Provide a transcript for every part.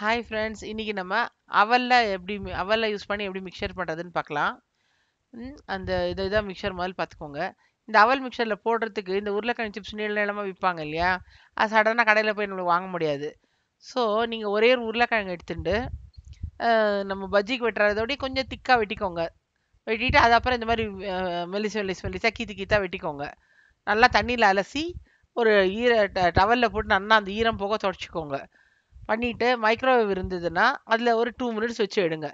hi friends இன்றைக்கி நம்ம அவலில் எப்படி அவலில் யூஸ் பண்ணி எப்படி மிக்சர் பண்ணுறதுன்னு பார்க்கலாம் அந்த இதை இதான் மிக்சர் முதல் பார்த்துக்கோங்க இந்த அவல் மிக்சரில் போடுறதுக்கு இந்த உருளைக்கிழங்கு சிப்ஸ் நீள நிலமாக விற்பாங்க இல்லையா அது சடனாக கடையில் போய் நம்மளுக்கு வாங்க முடியாது ஸோ நீங்கள் ஒரே ஒரு உருளைக்கிழங்கு எடுத்துட்டு நம்ம பஜ்ஜிக்கு வெட்டுறதோடய கொஞ்சம் திக்காக வெட்டிக்கோங்க வெட்டிட்டு அது அப்புறம் இந்த மாதிரி மெலிசு மெலிசு மெலிசாக கீத்து கீத்தாக வெட்டிக்கோங்க நல்லா தண்ணியில் அலசி ஒரு ஈர டவலில் போட்டு நல்லா அந்த ஈரம் போக தொடச்சிக்கோங்க பண்ணிவிட்டு மைக்ரோவேவ் இருந்ததுன்னா அதில் ஒரு டூ மினிட்ஸ் வச்சு எடுங்க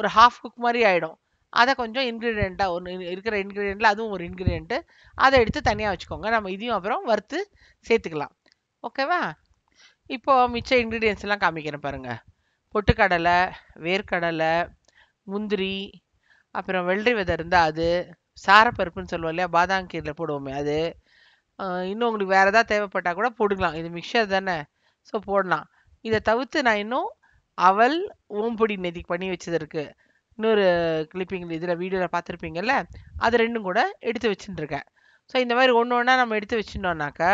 ஒரு ஹாஃப் குக் மாதிரி ஆகிடும் அதை கொஞ்சம் இன்க்ரீடியண்ட்டாக ஒன்று இருக்கிற இன்க்ரீடியண்ட்டில் அதுவும் ஒரு இன்க்ரீடியண்ட்டு அதை எடுத்து தனியாக வச்சுக்கோங்க நம்ம இதையும் அப்புறம் வறுத்து சேர்த்துக்கலாம் ஓகேவா இப்போது மிச்ச இன்க்ரீடியன்ஸ்லாம் காமிக்கிறேன் பாருங்கள் பொட்டுக்கடலை வேர்க்கடலை முந்திரி அப்புறம் வெள்ளரி விதை இருந்தால் அது சாரப்பருப்புன்னு சொல்லுவோம் இல்லையா பாதாம் கீரில் போடுவோமே அது இன்னும் உங்களுக்கு வேறு எதாவது தேவைப்பட்டால் கூட போட்டுக்கலாம் இது மிக்சர் தானே ஸோ போடலாம் இதை தவிர்த்து நான் இன்னும் அவள் ஓம்பொடி நெதி பண்ணி வச்சது இருக்கு இன்னொரு கிளிப்பிங் இதில் வீடியோவில் பார்த்துருப்பீங்கல்ல அது ரெண்டும் கூட எடுத்து வச்சுட்டுருக்கேன் ஸோ இந்த மாதிரி ஒன்று ஒன்றா நம்ம எடுத்து வச்சுட்டோம்னாக்கா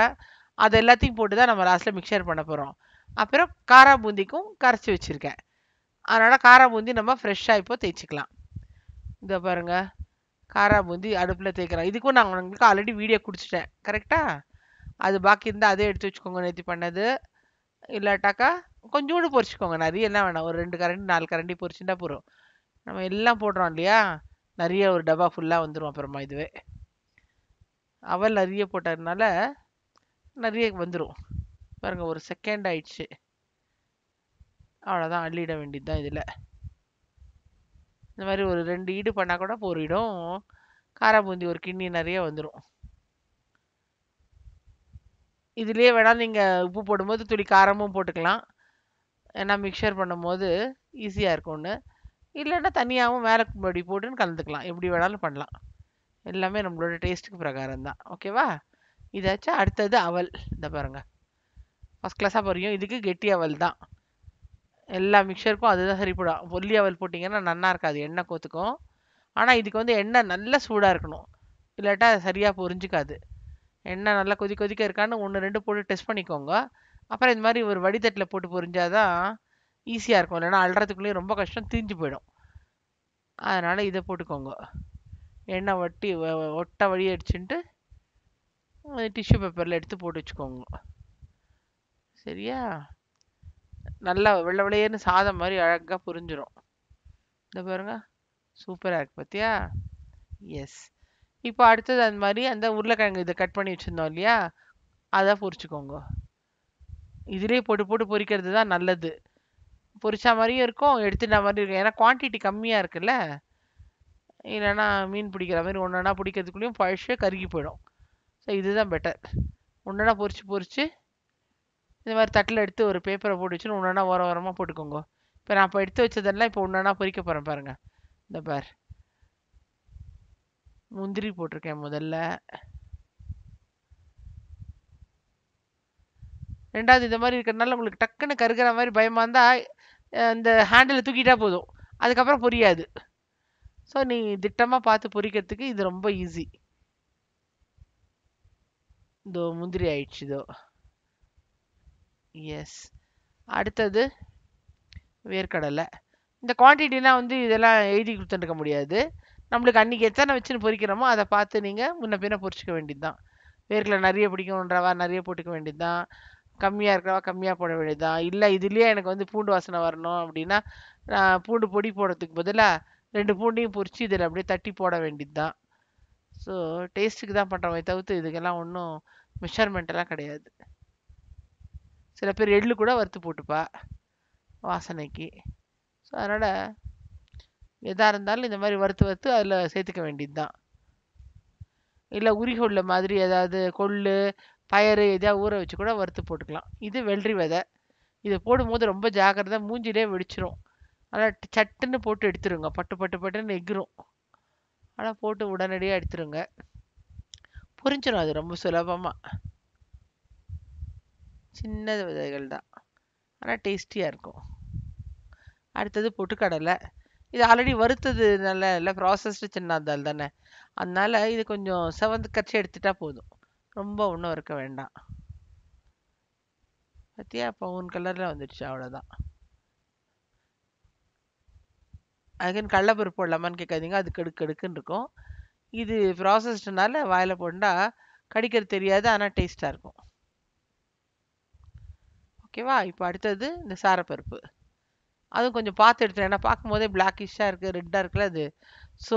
அது எல்லாத்தையும் போட்டு தான் நம்ம லாஸ்ட்டில் மிக்சர் பண்ண போகிறோம் அப்புறம் காரா பூந்திக்கும் கரைச்சி வச்சுருக்கேன் அதனால் காரா பூந்தி நம்ம ஃப்ரெஷ்ஷாக இப்போ தேய்ச்சிக்கலாம் இதை பாருங்கள் காரா பூந்தி அடுப்பில் தேய்க்கிறோம் இதுக்கும் நான் உங்களுக்கு ஆல்ரெடி வீடியோ குடிச்சிட்டேன் கரெக்டாக அது பாக்கி இருந்தால் அதே எடுத்து வச்சுக்கோங்க நேற்று பண்ணது இல்லாட்டாக்கா கொஞ்சோண்டு பொரிச்சுக்கோங்க நிறைய எல்லாம் வேணாம் ஒரு ரெண்டு கரண்டி நாலு கரண்டி பொறிச்சுட்டா போகிறோம் நம்ம எல்லாம் போடுறோம் இல்லையா நிறைய ஒரு டப்பா ஃபுல்லாக வந்துடும் அப்புறமா இதுவே அவல் நிறைய போட்டதுனால நிறைய வந்துடும் பாருங்கள் ஒரு செகண்ட் ஆயிடுச்சு அவ்வளோதான் அள்ளிட வேண்டியது தான் இதில் இந்த மாதிரி ஒரு ரெண்டு ஈடு பண்ணால் கூட போரிடும் காரா பூந்தி ஒரு கிண்ணி நிறைய வந்துடும் இதுலேயே வேணால் நீங்கள் உப்பு போடும்போது துளி காரமும் போட்டுக்கலாம் ஏன்னா மிக்சர் பண்ணும்போது ஈஸியாக இருக்கும்னு இல்லைன்னா தனியாகவும் மேலே கும்படி போட்டுன்னு கலந்துக்கலாம் எப்படி வேணாலும் பண்ணலாம் எல்லாமே நம்மளோட டேஸ்ட்டுக்கு பிரகாரம் தான் ஓகேவா இதாச்சும் அடுத்தது அவல் இந்த பாருங்கள் ஃபஸ்ட் கிளாஸாக பாருங்க இதுக்கு கெட்டி அவல் தான் எல்லா மிக்சருக்கும் அதுதான் சரிப்படும் ஒல்லி அவல் போட்டிங்கன்னா நல்லா இருக்காது எண்ணெய் கோத்துக்கும் ஆனால் இதுக்கு வந்து எண்ணெய் நல்லா சூடாக இருக்கணும் இல்லாட்டா சரியாக பொரிஞ்சிக்காது என்ன நல்லா கொதி கொதிக்க இருக்கான்னு ஒன்று ரெண்டு போட்டு டெஸ்ட் பண்ணிக்கோங்க அப்புறம் இந்த மாதிரி ஒரு வடிதட்டில் போட்டு பொரிஞ்சாதான் ஈஸியாக இருக்கும் இல்லைன்னா அழுறதுக்குள்ளேயே ரொம்ப கஷ்டம் தீஞ்சு போயிடும் அதனால் இதை போட்டுக்கோங்க எண்ணெய் வட்டி ஒட்டை வழி அடிச்சுட்டு டிஷ்யூ பேப்பரில் எடுத்து போட்டு வச்சுக்கோங்க சரியா நல்லா வெள்ளை வெள்ளையர்னு சாதம் மாதிரி அழகாக புரிஞ்சிடும் இந்த பாருங்க சூப்பராக இருக்குது பார்த்தியா எஸ் இப்போ அடுத்தது அந்த மாதிரி அந்த உருளைக்கிழங்கு இதை கட் பண்ணி வச்சுருந்தோம் இல்லையா அதை பொறிச்சிக்கோங்க இதிலே போட்டு போட்டு பொரிக்கிறது தான் நல்லது பொரிச்சா மாதிரியும் இருக்கும் எடுத்துட்ட மாதிரியும் இருக்கும் ஏன்னா குவான்டிட்டி கம்மியாக இருக்குல்ல இல்லைன்னா மீன் பிடிக்கிற மாதிரி ஒன்று ஒன்றா பிடிக்கிறதுக்குள்ளேயும் பழசே கருகி போயிடும் ஸோ இதுதான் பெட்டர் ஒன்றுனா பொறிச்சு பொறிச்சு இந்த மாதிரி தட்டில் எடுத்து ஒரு பேப்பரை போட்டு வச்சுன்னு ஒன்றுனா ஓர ஓரமாக போட்டுக்கோங்க இப்போ நான் இப்போ எடுத்து வச்சதெல்லாம் இப்போ ஒன்றுனா பொறிக்க போகிறேன் பாருங்கள் இந்த பார் முந்திரி போட்டிருக்கேன் முதல்ல ரெண்டாவது இந்த மாதிரி இருக்கிறதுனால உங்களுக்கு டக்குன்னு கருகிற மாதிரி பயமாக இருந்தால் இந்த ஹேண்டில் தூக்கிட்டா போதும் அதுக்கப்புறம் புரியாது ஸோ நீ திட்டமாக பார்த்து பொறிக்கிறதுக்கு இது ரொம்ப ஈஸி இதோ முந்திரி ஆயிடுச்சு இதோ எஸ் அடுத்தது வேர்க்கடலை இந்த குவான்டிட்டிலாம் வந்து இதெல்லாம் எழுதி கொடுத்துருக்க முடியாது நம்மளுக்கு அன்றைக்கி எத்தனை வச்சுன்னு பொறிக்கிறோமோ அதை பார்த்து நீங்கள் முன்ன பின்ன பொறிச்சிக்க வேண்டியது தான் வேர்க்கில் நிறைய பிடிக்கணுன்றவா நிறைய போட்டுக்க வேண்டியது தான் கம்மியாக இருக்கிறவா கம்மியாக போட வேண்டியது தான் இல்லை இதுலேயே எனக்கு வந்து பூண்டு வாசனை வரணும் அப்படின்னா பூண்டு பொடி போடுறதுக்கு பதிலாக ரெண்டு பூண்டையும் பொறிச்சு இதில் அப்படியே தட்டி போட வேண்டியது தான் ஸோ டேஸ்ட்டுக்கு தான் பண்ணுறவங்க தவிர்த்து இதுக்கெல்லாம் ஒன்றும் மெஷர்மெண்ட்டெல்லாம் கிடையாது சில பேர் எள்ளு கூட வறுத்து போட்டுப்பா வாசனைக்கு ஸோ அதனால் எதாக இருந்தாலும் இந்த மாதிரி வறுத்து வறுத்து அதில் சேர்த்துக்க வேண்டியது தான் இல்லை உரிகொள்ள மாதிரி ஏதாவது கொள்ளு பயறு எதாவது ஊற வச்சு கூட வறுத்து போட்டுக்கலாம் இது வெள்ளரி விதை இதை போடும்போது ரொம்ப ஜாக்கிரதாக மூஞ்சிலே வெடிச்சிரும் ஆனால் சட்டுன்னு போட்டு எடுத்துருங்க பட்டு பட்டு பட்டுன்னு எகிரும் ஆனால் போட்டு உடனடியாக எடுத்துருங்க புரிஞ்சிடும் அது ரொம்ப சுலபமாக சின்னது விதைகள் தான் ஆனால் டேஸ்டியாக இருக்கும் அடுத்தது பொட்டுக்கடலை இது ஆல்ரெடி வறுத்தது நல்ல இல்லை ப்ராசஸ்டு சின்னாந்தால் தானே அதனால் இது கொஞ்சம் செவந்து கட்சி எடுத்துட்டா போதும் ரொம்ப ஒன்றும் இருக்க வேண்டாம் பார்த்தியா இப்போ உன் கலரில் வந்துடுச்சு அவ்வளோதான் அதுக்கு கடலப்பருப்பு போடலாமான்னு கேட்காதீங்க அது கெடுக்கு கெடுக்குன்னு இருக்கும் இது ப்ராசஸ்டுனால வாயில் போண்டா கடிக்கிறது தெரியாது ஆனால் டேஸ்ட்டாக இருக்கும் ஓகேவா இப்போ அடுத்தது இந்த சாரப்பருப்பு அதுவும் கொஞ்சம் பார்த்து எடுத்துருங்க ஏன்னா பார்க்கும்போதே பிளாக்கிஷாக இருக்குது ரெட்டாக இருக்குல்ல அது ஸோ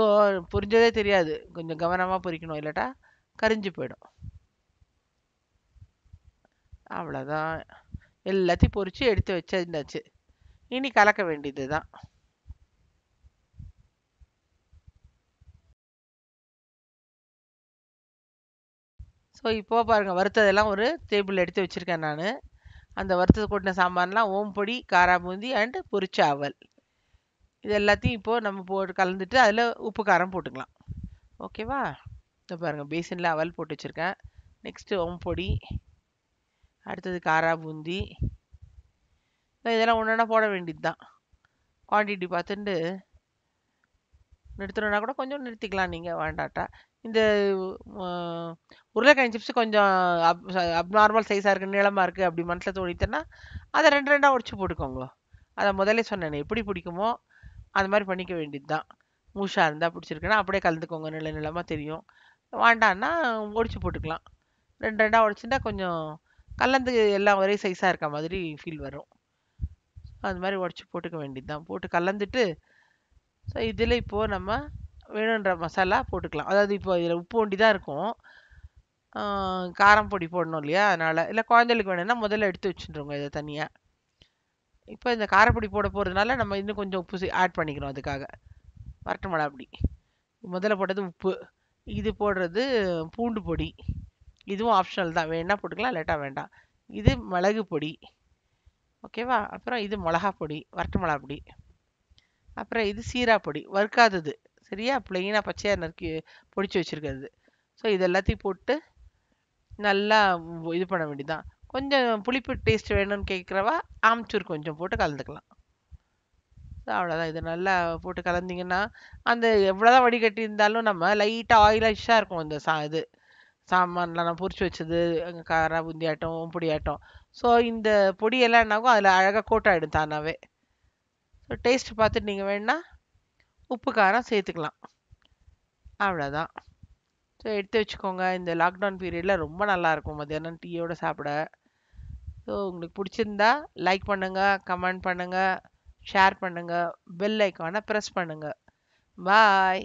புரிஞ்சதே தெரியாது கொஞ்சம் கவனமாக பொறிக்கணும் இல்லாட்டா கரிஞ்சு போயிடும் அவ்வளோதான் எல்லாத்தையும் பொறிச்சு எடுத்து வச்சிருந்தாச்சு இனி கலக்க வேண்டியது தான் ஸோ இப்போ பாருங்கள் வறுத்ததெல்லாம் ஒரு டேபிள் எடுத்து வச்சுருக்கேன் நான் அந்த வறுத்தது கொட்டின சாம்பார்லாம் ஓம்பொடி பூந்தி அண்டு பொரிச்சா அவல் இது எல்லாத்தையும் இப்போது நம்ம போட்டு கலந்துட்டு அதில் உப்பு காரம் போட்டுக்கலாம் ஓகேவா இதை பாருங்கள் பேசினில் அவல் போட்டு வச்சுருக்கேன் நெக்ஸ்ட்டு ஓம்பொடி அடுத்தது காரா பூந்தி இதெல்லாம் ஒன்றுனா போட வேண்டியது தான் குவான்டிட்டி பார்த்துட்டு நிறுத்தணுன்னா கூட கொஞ்சம் நிறுத்திக்கலாம் நீங்கள் வேண்டாட்டா இந்த உருளைக்கிழங்கு சிப்ஸ் கொஞ்சம் அப் அப்நார்மல் சைஸாக இருக்குது நீளமாக இருக்குது அப்படி மனசில் தோணிட்டேன்னா அதை ரெண்டு ரெண்டாக உடச்சி போட்டுக்கோங்க அதை முதல்ல சொன்னேன் எப்படி பிடிக்குமோ அது மாதிரி பண்ணிக்க வேண்டியது தான் மூஷாக இருந்தால் பிடிச்சிருக்குன்னா அப்படியே கலந்துக்கோங்க நில நிலமாக தெரியும் வேண்டான்னா ஒடிச்சு போட்டுக்கலாம் ரெண்டு ரெண்டாக உடச்சுட்டா கொஞ்சம் கலந்து எல்லாம் ஒரே சைஸாக இருக்க மாதிரி ஃபீல் வரும் அது மாதிரி உடச்சி போட்டுக்க வேண்டியது தான் போட்டு கலந்துட்டு ஸோ இதில் இப்போது நம்ம வேணுன்ற மசாலா போட்டுக்கலாம் அதாவது இப்போ இதில் உப்பு ஒண்டி தான் இருக்கும் காரம் பொடி போடணும் இல்லையா அதனால் இல்லை குழந்தைகளுக்கு வேணும்னா முதல்ல எடுத்து வச்சுருங்க இதை தனியாக இப்போ இந்த காரப்பொடி போட போகிறதுனால நம்ம இன்னும் கொஞ்சம் உப்பு ஆட் பண்ணிக்கிறோம் அதுக்காக வரட்டு மிளகாப்பொடி முதல்ல போட்டது உப்பு இது போடுறது பூண்டு பொடி இதுவும் ஆப்ஷனல் தான் வேணால் போட்டுக்கலாம் லேட்டாக வேண்டாம் இது மிளகு பொடி ஓகேவா அப்புறம் இது மிளகா பொடி வரட்டு மிளகா பொடி அப்புறம் இது சீரா பொடி வறுக்காதது சரியா பிளெயினாக பச்சையாக நறுக்கி பொடிச்சு வச்சுருக்கிறது ஸோ இது எல்லாத்தையும் போட்டு நல்லா இது பண்ண வேண்டியதான் கொஞ்சம் புளிப்பு டேஸ்ட் வேணும்னு கேட்குறவா ஆம்ச்சூர் கொஞ்சம் போட்டு கலந்துக்கலாம் அவ்வளோதான் இது நல்லா போட்டு கலந்திங்கன்னா அந்த எவ்வளோதான் வடிகட்டி இருந்தாலும் நம்ம லைட்டாக ஆயிலிஷாக இருக்கும் அந்த சா இது சாமான்லாம் நான் பொறிச்சு வச்சது காரா புந்தியாட்டம் பொடியாட்டம் ஸோ இந்த பொடியெல்லாம் என்னாகும் அதில் அழகாக கோட்டாகிடும் தானாகவே ஸோ டேஸ்ட் பார்த்துட்டு நீங்கள் வேணால் உப்பு காரம் சேர்த்துக்கலாம் அவ்வளோதான் ஸோ எடுத்து வச்சுக்கோங்க இந்த லாக்டவுன் பீரியடில் ரொம்ப நல்லாயிருக்கும் மத்தியானம் டீயோடு சாப்பிட ஸோ உங்களுக்கு பிடிச்சிருந்தா லைக் பண்ணுங்கள் கமெண்ட் பண்ணுங்கள் ஷேர் பண்ணுங்கள் பெல் ஐக்கானை ப்ரெஸ் பண்ணுங்கள் பாய்